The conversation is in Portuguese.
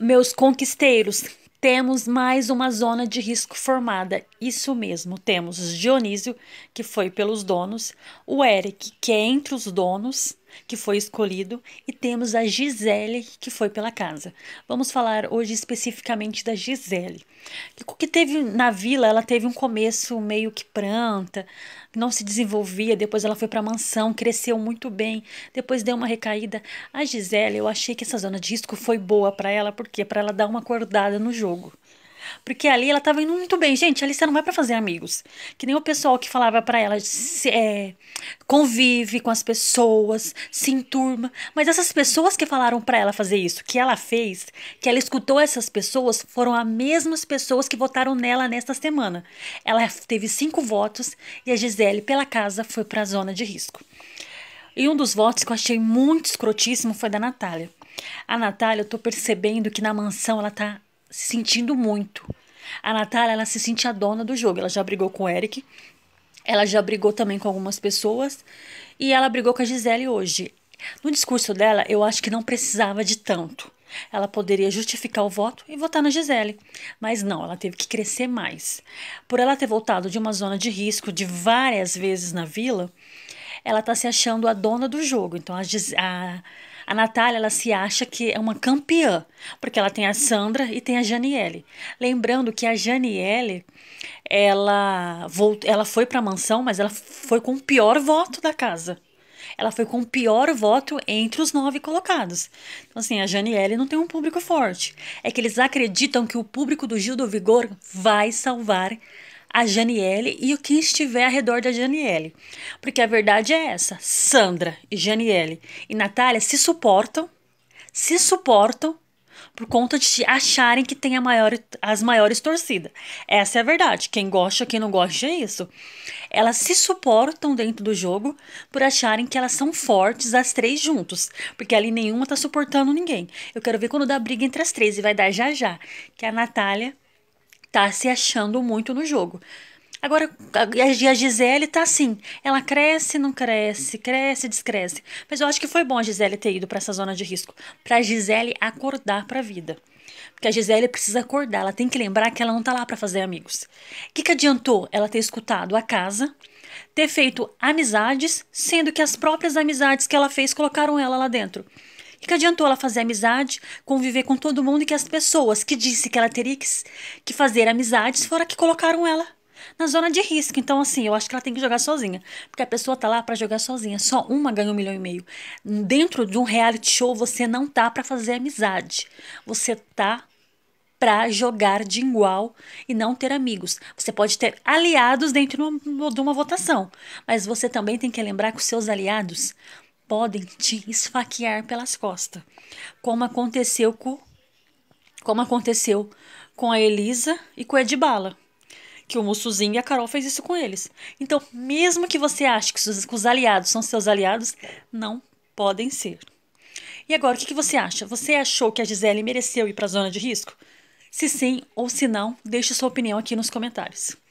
Meus conquisteiros, temos mais uma zona de risco formada. Isso mesmo, temos Dionísio, que foi pelos donos, o Eric, que é entre os donos, que foi escolhido, e temos a Gisele, que foi pela casa. Vamos falar hoje especificamente da Gisele, que teve na vila, ela teve um começo meio que planta, não se desenvolvia, depois ela foi para a mansão, cresceu muito bem, depois deu uma recaída. A Gisele, eu achei que essa zona de risco foi boa para ela, porque para ela dar uma acordada no jogo. Porque ali ela tava indo muito bem. Gente, ali você não vai para fazer amigos. Que nem o pessoal que falava para ela, é, convive com as pessoas, se enturma. Mas essas pessoas que falaram para ela fazer isso, que ela fez, que ela escutou essas pessoas, foram as mesmas pessoas que votaram nela nesta semana. Ela teve cinco votos e a Gisele, pela casa, foi para a zona de risco. E um dos votos que eu achei muito escrotíssimo foi da Natália. A Natália, eu tô percebendo que na mansão ela tá se sentindo muito. A Natália, ela se sente a dona do jogo. Ela já brigou com o Eric, ela já brigou também com algumas pessoas e ela brigou com a Gisele hoje. No discurso dela, eu acho que não precisava de tanto. Ela poderia justificar o voto e votar na Gisele. Mas não, ela teve que crescer mais. Por ela ter voltado de uma zona de risco de várias vezes na vila, ela está se achando a dona do jogo. Então a, Gis a a Natália, ela se acha que é uma campeã, porque ela tem a Sandra e tem a Janiele. Lembrando que a Janiele, ela, voltou, ela foi para a mansão, mas ela foi com o pior voto da casa. Ela foi com o pior voto entre os nove colocados. Então, assim, a Janiele não tem um público forte. É que eles acreditam que o público do Gil do Vigor vai salvar a Janiele e o que estiver ao redor da Janiele. Porque a verdade é essa: Sandra e Janiele e Natália se suportam, se suportam por conta de acharem que tem maior, as maiores torcidas. Essa é a verdade. Quem gosta, quem não gosta é isso. Elas se suportam dentro do jogo por acharem que elas são fortes as três juntos, porque ali nenhuma tá suportando ninguém. Eu quero ver quando dá briga entre as três e vai dar já já, que a Natália tá se achando muito no jogo. Agora, a Gisele tá assim. Ela cresce, não cresce, cresce, descresce. Mas eu acho que foi bom a Gisele ter ido para essa zona de risco. Pra Gisele acordar pra vida. Porque a Gisele precisa acordar. Ela tem que lembrar que ela não tá lá para fazer amigos. O que, que adiantou ela ter escutado a casa, ter feito amizades, sendo que as próprias amizades que ela fez colocaram ela lá dentro? E que adiantou ela fazer amizade, conviver com todo mundo e que as pessoas que disse que ela teria que, que fazer amizades foram que colocaram ela na zona de risco. Então, assim, eu acho que ela tem que jogar sozinha. Porque a pessoa tá lá para jogar sozinha. Só uma ganha um milhão e meio. Dentro de um reality show, você não tá para fazer amizade. Você tá para jogar de igual e não ter amigos. Você pode ter aliados dentro de uma, de uma votação, mas você também tem que lembrar que os seus aliados podem te esfaquear pelas costas, como aconteceu com como aconteceu com a Elisa e com a Edbala, que o Mussuzinho e a Carol fez isso com eles. Então, mesmo que você ache que os, que os aliados são seus aliados, não podem ser. E agora, o que, que você acha? Você achou que a Gisele mereceu ir para a zona de risco? Se sim ou se não, deixe sua opinião aqui nos comentários.